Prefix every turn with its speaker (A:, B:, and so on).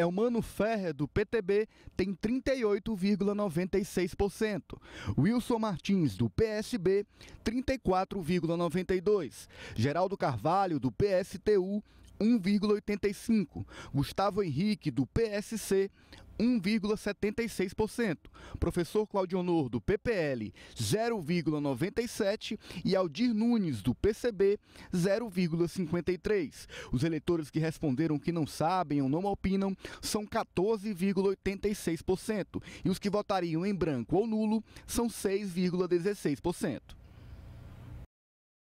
A: Elmano é Ferrer, do PTB, tem 38,96%. Wilson Martins, do PSB, 34,92%. Geraldo Carvalho, do PSTU, 1,85%. Gustavo Henrique, do PSC, 1,76%. Professor Claudio Honor, do PPL, 0,97%. E Aldir Nunes, do PCB, 0,53%. Os eleitores que responderam que não sabem ou não opinam são 14,86%. E os que votariam em branco ou nulo são 6,16%.